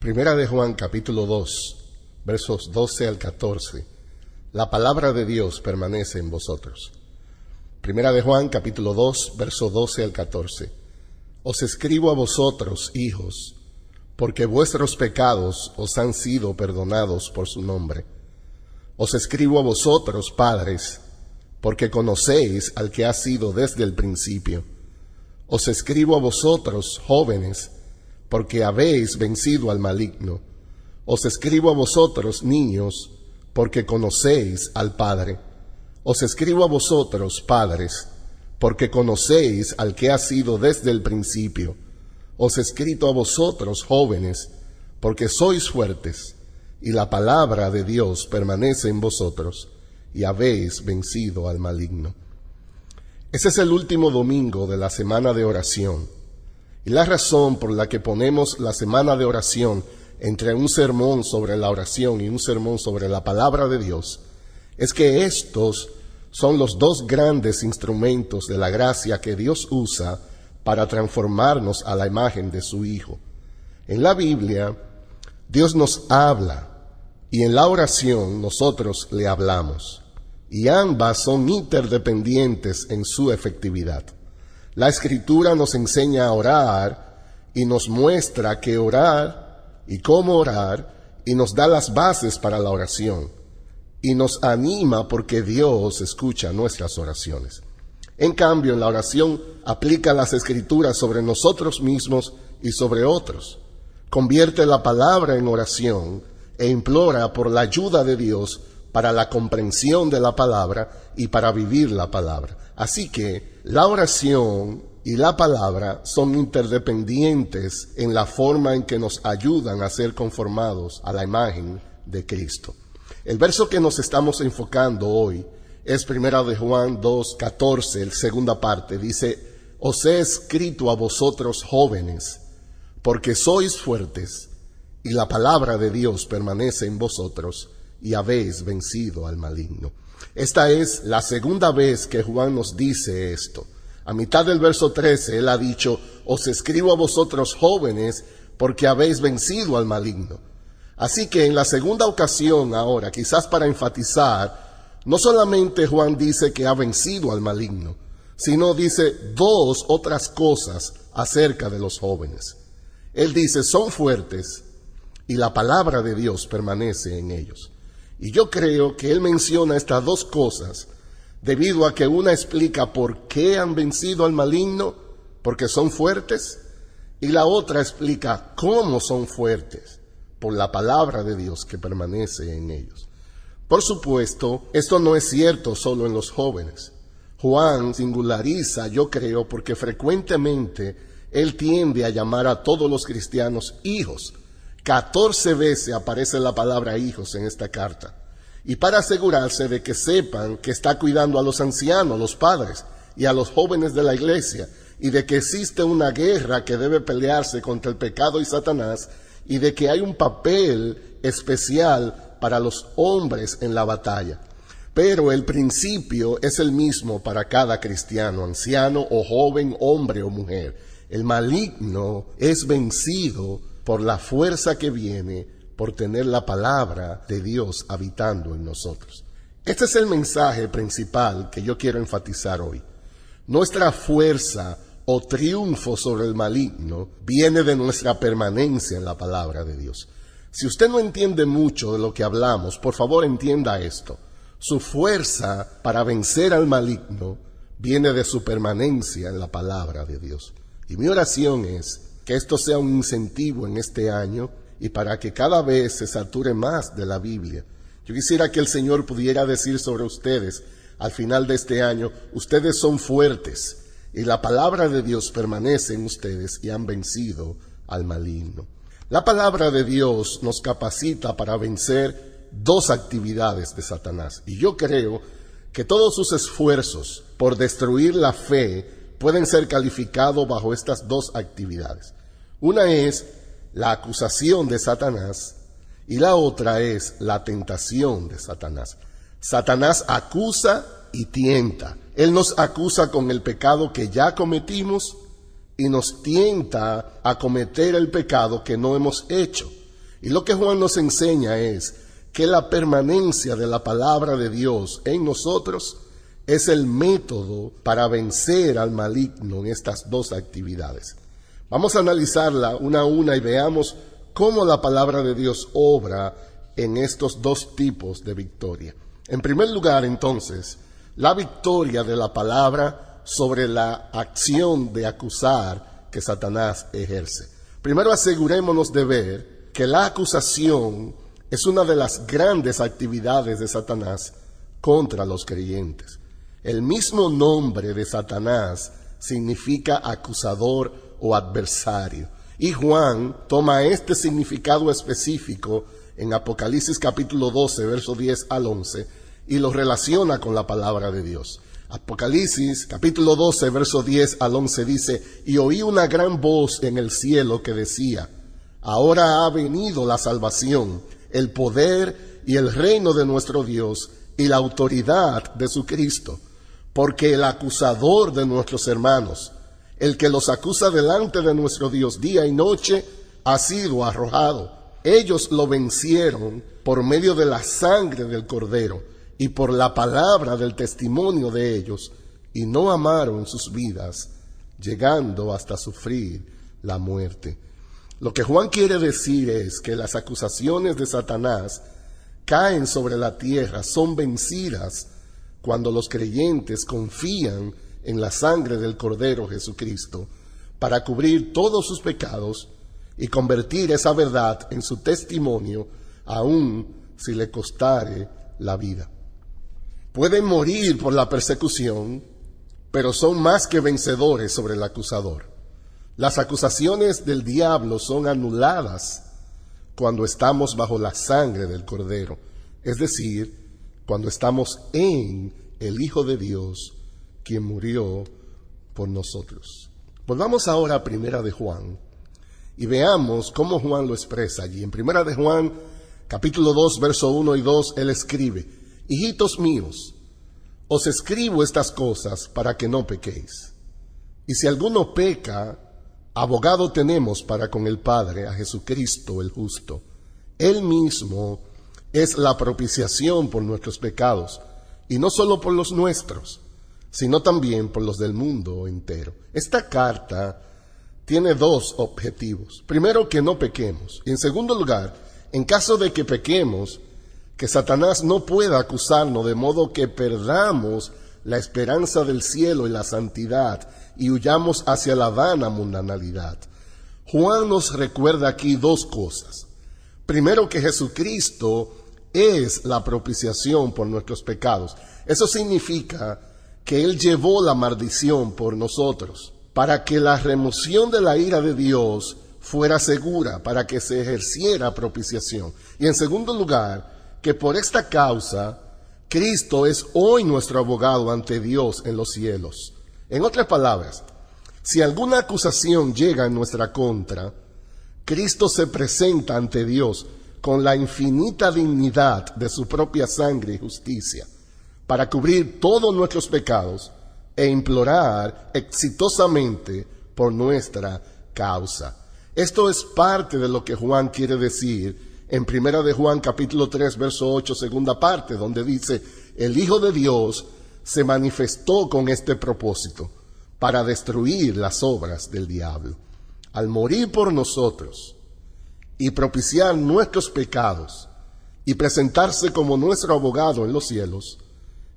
Primera de Juan capítulo 2, versos 12 al 14. La palabra de Dios permanece en vosotros. Primera de Juan capítulo 2, versos 12 al 14. Os escribo a vosotros, hijos, porque vuestros pecados os han sido perdonados por su nombre. Os escribo a vosotros, padres, porque conocéis al que ha sido desde el principio. Os escribo a vosotros, jóvenes, porque habéis vencido al maligno. Os escribo a vosotros, niños, porque conocéis al Padre. Os escribo a vosotros, padres, porque conocéis al que ha sido desde el principio. Os escrito a vosotros, jóvenes, porque sois fuertes, y la palabra de Dios permanece en vosotros, y habéis vencido al maligno. Ese es el último domingo de la semana de oración y la razón por la que ponemos la semana de oración entre un sermón sobre la oración y un sermón sobre la palabra de Dios es que estos son los dos grandes instrumentos de la gracia que Dios usa para transformarnos a la imagen de su Hijo. En la Biblia, Dios nos habla y en la oración nosotros le hablamos, y ambas son interdependientes en su efectividad. La escritura nos enseña a orar y nos muestra que orar y cómo orar y nos da las bases para la oración y nos anima porque Dios escucha nuestras oraciones. En cambio, en la oración aplica las escrituras sobre nosotros mismos y sobre otros. Convierte la palabra en oración e implora por la ayuda de Dios para la comprensión de la palabra y para vivir la palabra. Así que la oración y la palabra son interdependientes en la forma en que nos ayudan a ser conformados a la imagen de Cristo. El verso que nos estamos enfocando hoy es primera de Juan 2, 14, segunda parte. Dice, os he escrito a vosotros jóvenes, porque sois fuertes y la palabra de Dios permanece en vosotros y habéis vencido al maligno. Esta es la segunda vez que Juan nos dice esto. A mitad del verso 13 él ha dicho, os escribo a vosotros jóvenes porque habéis vencido al maligno. Así que en la segunda ocasión ahora, quizás para enfatizar, no solamente Juan dice que ha vencido al maligno, sino dice dos otras cosas acerca de los jóvenes. Él dice, son fuertes y la palabra de Dios permanece en ellos. Y yo creo que él menciona estas dos cosas debido a que una explica por qué han vencido al maligno, porque son fuertes, y la otra explica cómo son fuertes, por la palabra de Dios que permanece en ellos. Por supuesto, esto no es cierto solo en los jóvenes. Juan singulariza, yo creo, porque frecuentemente él tiende a llamar a todos los cristianos hijos, 14 veces aparece la palabra hijos en esta carta. Y para asegurarse de que sepan que está cuidando a los ancianos, los padres y a los jóvenes de la iglesia, y de que existe una guerra que debe pelearse contra el pecado y Satanás, y de que hay un papel especial para los hombres en la batalla. Pero el principio es el mismo para cada cristiano, anciano o joven, hombre o mujer. El maligno es vencido por la fuerza que viene por tener la palabra de Dios habitando en nosotros. Este es el mensaje principal que yo quiero enfatizar hoy. Nuestra fuerza o triunfo sobre el maligno viene de nuestra permanencia en la palabra de Dios. Si usted no entiende mucho de lo que hablamos, por favor entienda esto. Su fuerza para vencer al maligno viene de su permanencia en la palabra de Dios. Y mi oración es que esto sea un incentivo en este año y para que cada vez se sature más de la Biblia. Yo quisiera que el Señor pudiera decir sobre ustedes al final de este año, ustedes son fuertes y la palabra de Dios permanece en ustedes y han vencido al maligno. La palabra de Dios nos capacita para vencer dos actividades de Satanás y yo creo que todos sus esfuerzos por destruir la fe pueden ser calificados bajo estas dos actividades. Una es la acusación de Satanás y la otra es la tentación de Satanás. Satanás acusa y tienta. Él nos acusa con el pecado que ya cometimos y nos tienta a cometer el pecado que no hemos hecho. Y lo que Juan nos enseña es que la permanencia de la palabra de Dios en nosotros es el método para vencer al maligno en estas dos actividades. Vamos a analizarla una a una y veamos cómo la palabra de Dios obra en estos dos tipos de victoria. En primer lugar, entonces, la victoria de la palabra sobre la acción de acusar que Satanás ejerce. Primero asegurémonos de ver que la acusación es una de las grandes actividades de Satanás contra los creyentes. El mismo nombre de Satanás significa acusador o adversario. Y Juan toma este significado específico en Apocalipsis capítulo 12, verso 10 al 11, y lo relaciona con la palabra de Dios. Apocalipsis capítulo 12, verso 10 al 11 dice, y oí una gran voz en el cielo que decía, ahora ha venido la salvación, el poder y el reino de nuestro Dios y la autoridad de su Cristo, porque el acusador de nuestros hermanos, el que los acusa delante de nuestro Dios día y noche ha sido arrojado. Ellos lo vencieron por medio de la sangre del cordero y por la palabra del testimonio de ellos, y no amaron sus vidas, llegando hasta sufrir la muerte. Lo que Juan quiere decir es que las acusaciones de Satanás caen sobre la tierra, son vencidas cuando los creyentes confían en en la sangre del Cordero Jesucristo para cubrir todos sus pecados y convertir esa verdad en su testimonio, aun si le costare la vida. Pueden morir por la persecución, pero son más que vencedores sobre el acusador. Las acusaciones del diablo son anuladas cuando estamos bajo la sangre del Cordero, es decir, cuando estamos en el Hijo de Dios quien murió por nosotros. Volvamos ahora a Primera de Juan y veamos cómo Juan lo expresa allí. En Primera de Juan, capítulo 2, verso 1 y 2, él escribe, Hijitos míos, os escribo estas cosas para que no pequéis. Y si alguno peca, abogado tenemos para con el Padre, a Jesucristo el justo. Él mismo es la propiciación por nuestros pecados, y no solo por los nuestros, sino también por los del mundo entero. Esta carta tiene dos objetivos. Primero, que no pequemos. Y en segundo lugar, en caso de que pequemos, que Satanás no pueda acusarnos de modo que perdamos la esperanza del cielo y la santidad y huyamos hacia la vana mundanalidad. Juan nos recuerda aquí dos cosas. Primero que Jesucristo es la propiciación por nuestros pecados. Eso significa que Él llevó la maldición por nosotros, para que la remoción de la ira de Dios fuera segura, para que se ejerciera propiciación. Y en segundo lugar, que por esta causa, Cristo es hoy nuestro abogado ante Dios en los cielos. En otras palabras, si alguna acusación llega en nuestra contra, Cristo se presenta ante Dios con la infinita dignidad de su propia sangre y justicia para cubrir todos nuestros pecados e implorar exitosamente por nuestra causa. Esto es parte de lo que Juan quiere decir en Primera de Juan capítulo 3 verso 8 segunda parte donde dice, el Hijo de Dios se manifestó con este propósito para destruir las obras del diablo. Al morir por nosotros y propiciar nuestros pecados y presentarse como nuestro abogado en los cielos,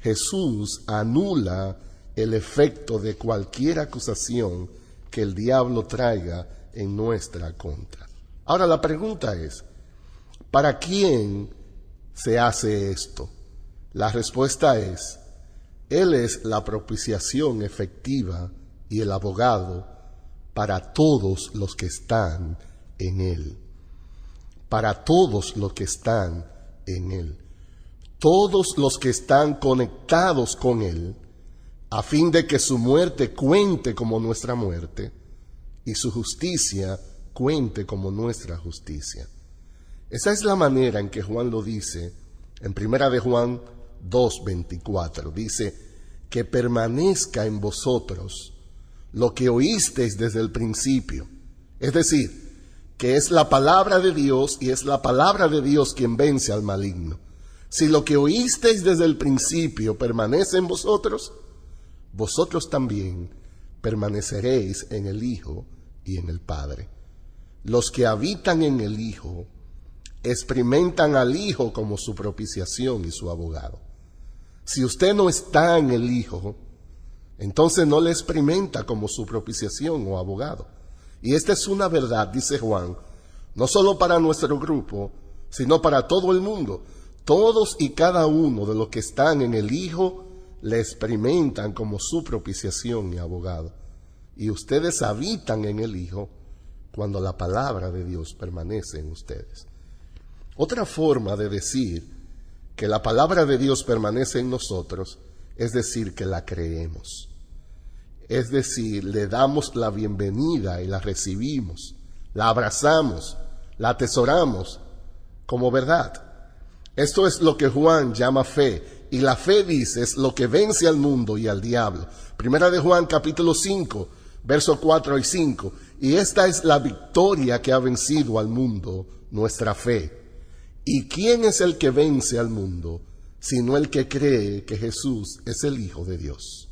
Jesús anula el efecto de cualquier acusación que el diablo traiga en nuestra contra. Ahora la pregunta es, ¿para quién se hace esto? La respuesta es, Él es la propiciación efectiva y el abogado para todos los que están en Él. Para todos los que están en Él todos los que están conectados con Él, a fin de que su muerte cuente como nuestra muerte y su justicia cuente como nuestra justicia. Esa es la manera en que Juan lo dice en Primera de Juan 2:24. Dice que permanezca en vosotros lo que oísteis desde el principio. Es decir, que es la palabra de Dios y es la palabra de Dios quien vence al maligno. Si lo que oísteis desde el principio permanece en vosotros, vosotros también permaneceréis en el Hijo y en el Padre. Los que habitan en el Hijo experimentan al Hijo como su propiciación y su abogado. Si usted no está en el Hijo, entonces no le experimenta como su propiciación o abogado. Y esta es una verdad, dice Juan, no solo para nuestro grupo, sino para todo el mundo. Todos y cada uno de los que están en el Hijo le experimentan como su propiciación y abogado. Y ustedes habitan en el Hijo cuando la palabra de Dios permanece en ustedes. Otra forma de decir que la palabra de Dios permanece en nosotros es decir que la creemos. Es decir, le damos la bienvenida y la recibimos, la abrazamos, la atesoramos como verdad. Esto es lo que Juan llama fe. Y la fe dice es lo que vence al mundo y al diablo. Primera de Juan capítulo 5, versos 4 y 5. Y esta es la victoria que ha vencido al mundo, nuestra fe. ¿Y quién es el que vence al mundo? Sino el que cree que Jesús es el Hijo de Dios.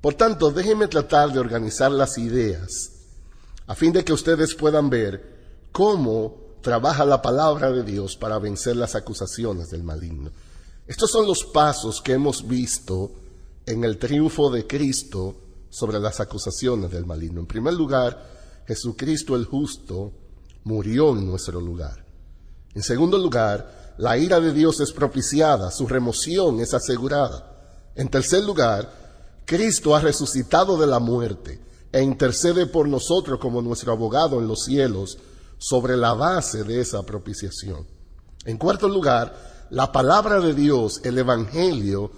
Por tanto, déjenme tratar de organizar las ideas a fin de que ustedes puedan ver cómo trabaja la palabra de Dios para vencer las acusaciones del maligno. Estos son los pasos que hemos visto en el triunfo de Cristo sobre las acusaciones del maligno. En primer lugar, Jesucristo el justo murió en nuestro lugar. En segundo lugar, la ira de Dios es propiciada, su remoción es asegurada. En tercer lugar, Cristo ha resucitado de la muerte e intercede por nosotros como nuestro abogado en los cielos sobre la base de esa propiciación. En cuarto lugar, la palabra de Dios, el Evangelio,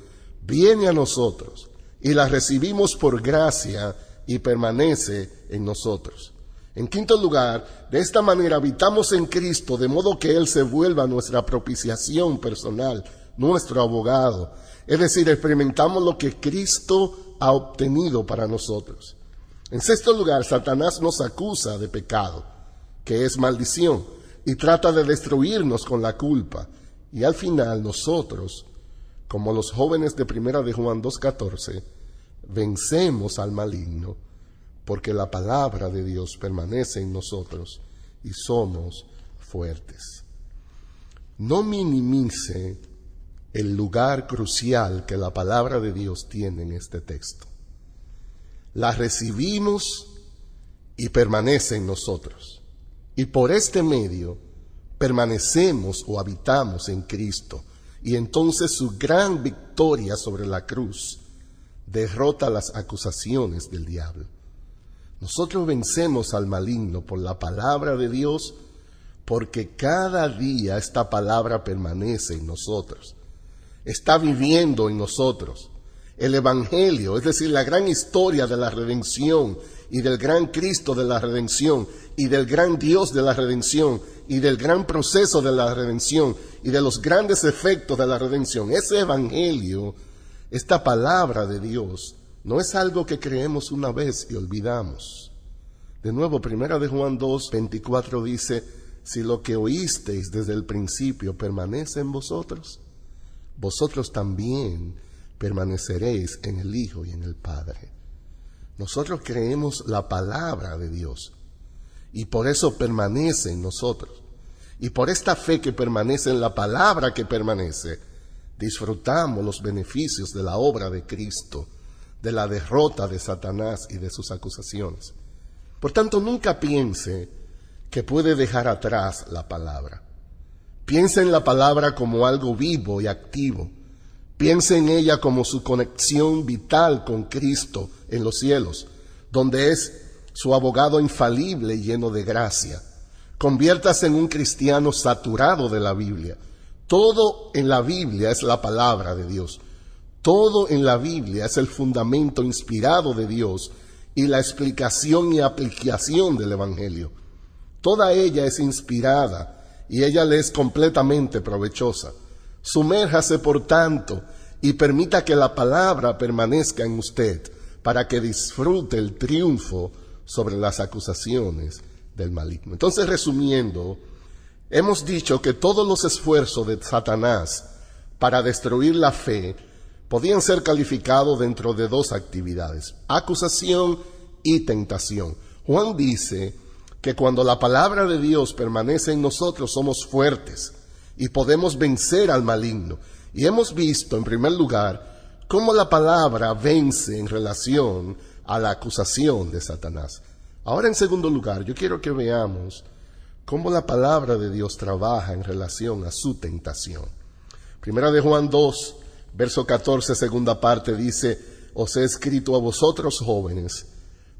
viene a nosotros y la recibimos por gracia y permanece en nosotros. En quinto lugar, de esta manera habitamos en Cristo de modo que Él se vuelva nuestra propiciación personal, nuestro abogado. Es decir, experimentamos lo que Cristo ha obtenido para nosotros. En sexto lugar, Satanás nos acusa de pecado que es maldición, y trata de destruirnos con la culpa. Y al final nosotros, como los jóvenes de primera de Juan 2.14, vencemos al maligno, porque la palabra de Dios permanece en nosotros y somos fuertes. No minimice el lugar crucial que la palabra de Dios tiene en este texto. La recibimos y permanece en nosotros y por este medio permanecemos o habitamos en Cristo, y entonces su gran victoria sobre la cruz derrota las acusaciones del diablo. Nosotros vencemos al maligno por la palabra de Dios, porque cada día esta palabra permanece en nosotros, está viviendo en nosotros el Evangelio, es decir, la gran historia de la redención y del gran Cristo de la redención y del gran Dios de la redención y del gran proceso de la redención y de los grandes efectos de la redención. Ese Evangelio, esta palabra de Dios, no es algo que creemos una vez y olvidamos. De nuevo, primera de Juan 2, 24 dice, si lo que oísteis desde el principio permanece en vosotros, vosotros también permaneceréis en el Hijo y en el Padre. Nosotros creemos la palabra de Dios y por eso permanece en nosotros. Y por esta fe que permanece en la palabra que permanece, disfrutamos los beneficios de la obra de Cristo, de la derrota de Satanás y de sus acusaciones. Por tanto, nunca piense que puede dejar atrás la palabra. Piense en la palabra como algo vivo y activo Piense en ella como su conexión vital con Cristo en los cielos, donde es su abogado infalible y lleno de gracia. Conviértase en un cristiano saturado de la Biblia. Todo en la Biblia es la palabra de Dios. Todo en la Biblia es el fundamento inspirado de Dios y la explicación y aplicación del Evangelio. Toda ella es inspirada y ella le es completamente provechosa. Sumérjase, por tanto, y permita que la palabra permanezca en usted para que disfrute el triunfo sobre las acusaciones del maligno. Entonces, resumiendo, hemos dicho que todos los esfuerzos de Satanás para destruir la fe podían ser calificados dentro de dos actividades, acusación y tentación. Juan dice que cuando la palabra de Dios permanece en nosotros somos fuertes y podemos vencer al maligno. Y hemos visto, en primer lugar, cómo la palabra vence en relación a la acusación de Satanás. Ahora, en segundo lugar, yo quiero que veamos cómo la palabra de Dios trabaja en relación a su tentación. Primera de Juan 2, verso 14, segunda parte, dice, os he escrito a vosotros jóvenes,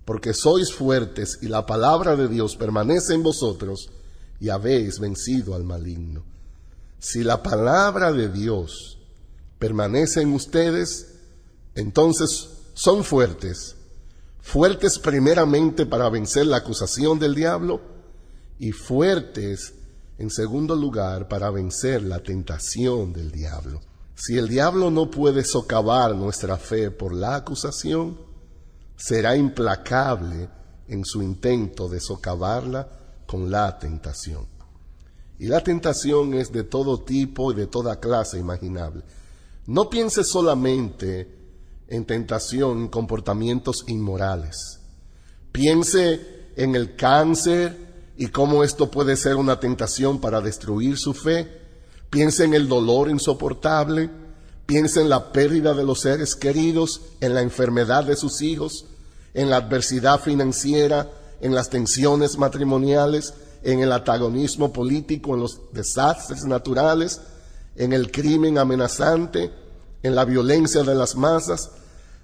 porque sois fuertes y la palabra de Dios permanece en vosotros y habéis vencido al maligno si la palabra de Dios permanece en ustedes, entonces son fuertes, fuertes primeramente para vencer la acusación del diablo y fuertes en segundo lugar para vencer la tentación del diablo. Si el diablo no puede socavar nuestra fe por la acusación, será implacable en su intento de socavarla con la tentación. Y la tentación es de todo tipo y de toda clase imaginable. No piense solamente en tentación, en comportamientos inmorales. Piense en el cáncer y cómo esto puede ser una tentación para destruir su fe. Piense en el dolor insoportable. Piense en la pérdida de los seres queridos, en la enfermedad de sus hijos, en la adversidad financiera, en las tensiones matrimoniales, en el antagonismo político, en los desastres naturales, en el crimen amenazante, en la violencia de las masas.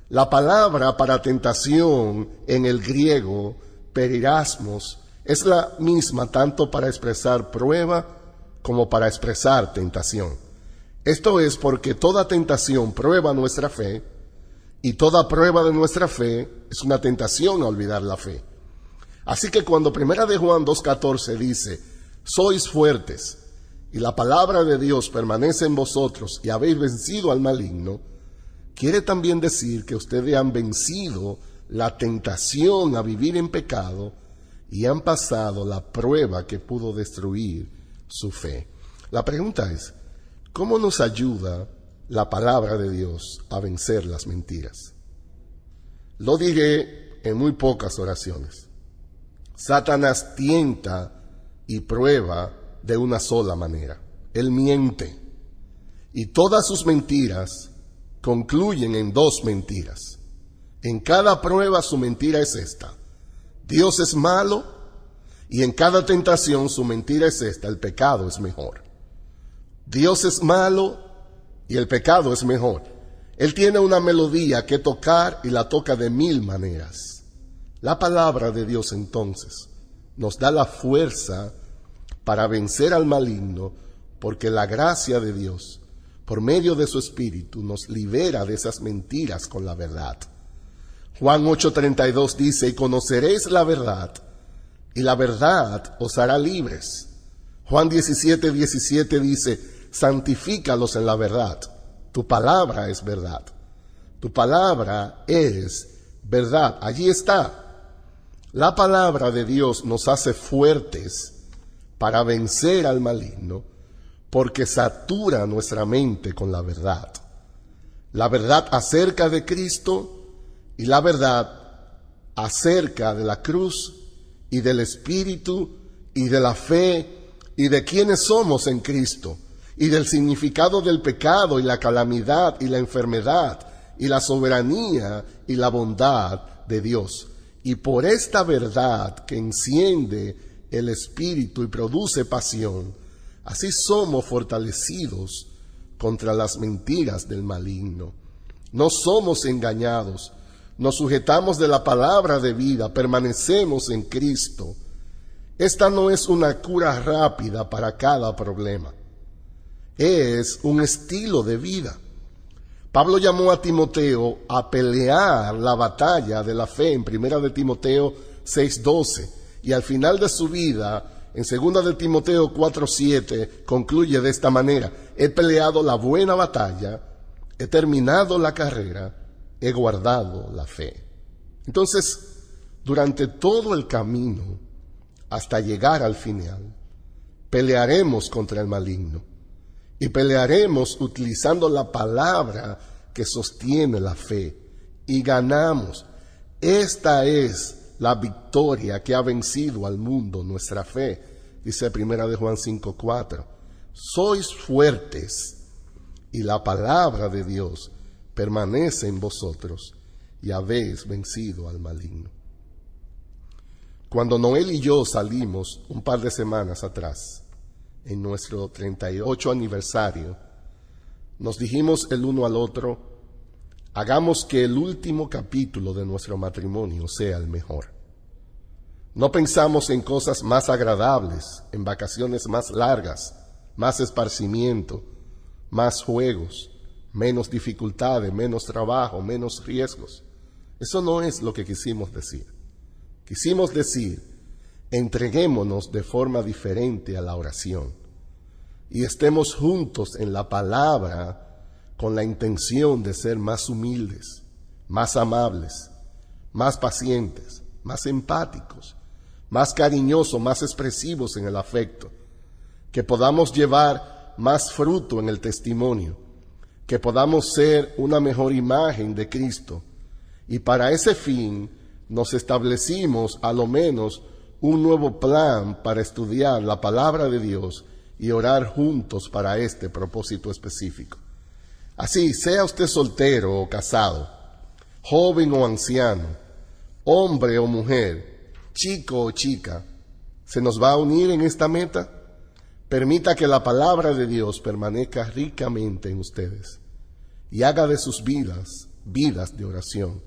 La palabra para tentación en el griego, perirasmos, es la misma tanto para expresar prueba como para expresar tentación. Esto es porque toda tentación prueba nuestra fe y toda prueba de nuestra fe es una tentación a olvidar la fe. Así que cuando Primera de Juan 2.14 dice, sois fuertes y la palabra de Dios permanece en vosotros y habéis vencido al maligno, quiere también decir que ustedes han vencido la tentación a vivir en pecado y han pasado la prueba que pudo destruir su fe. La pregunta es, ¿cómo nos ayuda la palabra de Dios a vencer las mentiras? Lo diré en muy pocas oraciones. Satanás tienta y prueba de una sola manera. Él miente. Y todas sus mentiras concluyen en dos mentiras. En cada prueba su mentira es esta. Dios es malo y en cada tentación su mentira es esta. El pecado es mejor. Dios es malo y el pecado es mejor. Él tiene una melodía que tocar y la toca de mil maneras. La palabra de Dios entonces nos da la fuerza para vencer al maligno, porque la gracia de Dios, por medio de su Espíritu, nos libera de esas mentiras con la verdad. Juan 8:32 dice, y conoceréis la verdad, y la verdad os hará libres. Juan 17.17 dice, santifícalos en la verdad, tu palabra es verdad, tu palabra es verdad, allí está, la palabra de Dios nos hace fuertes para vencer al maligno porque satura nuestra mente con la verdad. La verdad acerca de Cristo y la verdad acerca de la cruz y del Espíritu y de la fe y de quienes somos en Cristo y del significado del pecado y la calamidad y la enfermedad y la soberanía y la bondad de Dios. Y por esta verdad que enciende el espíritu y produce pasión, así somos fortalecidos contra las mentiras del maligno. No somos engañados, nos sujetamos de la palabra de vida, permanecemos en Cristo. Esta no es una cura rápida para cada problema, es un estilo de vida. Pablo llamó a Timoteo a pelear la batalla de la fe en primera de Timoteo 6:12 y al final de su vida en segunda de Timoteo 4:7 concluye de esta manera: He peleado la buena batalla, he terminado la carrera, he guardado la fe. Entonces, durante todo el camino hasta llegar al final, pelearemos contra el maligno y pelearemos utilizando la palabra que sostiene la fe y ganamos. Esta es la victoria que ha vencido al mundo nuestra fe, dice primera de Juan 5:4. Sois fuertes y la palabra de Dios permanece en vosotros y habéis vencido al maligno. Cuando Noel y yo salimos un par de semanas atrás, en nuestro 38 aniversario, nos dijimos el uno al otro, hagamos que el último capítulo de nuestro matrimonio sea el mejor. No pensamos en cosas más agradables, en vacaciones más largas, más esparcimiento, más juegos, menos dificultades, menos trabajo, menos riesgos. Eso no es lo que quisimos decir. Quisimos decir entreguémonos de forma diferente a la oración y estemos juntos en la palabra con la intención de ser más humildes, más amables, más pacientes, más empáticos, más cariñosos, más expresivos en el afecto, que podamos llevar más fruto en el testimonio, que podamos ser una mejor imagen de Cristo. Y para ese fin nos establecimos a lo menos un nuevo plan para estudiar la palabra de Dios y orar juntos para este propósito específico. Así, sea usted soltero o casado, joven o anciano, hombre o mujer, chico o chica, ¿se nos va a unir en esta meta? Permita que la palabra de Dios permanezca ricamente en ustedes y haga de sus vidas vidas de oración.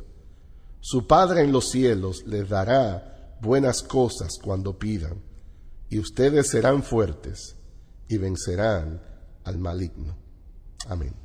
Su Padre en los cielos les dará buenas cosas cuando pidan, y ustedes serán fuertes y vencerán al maligno. Amén.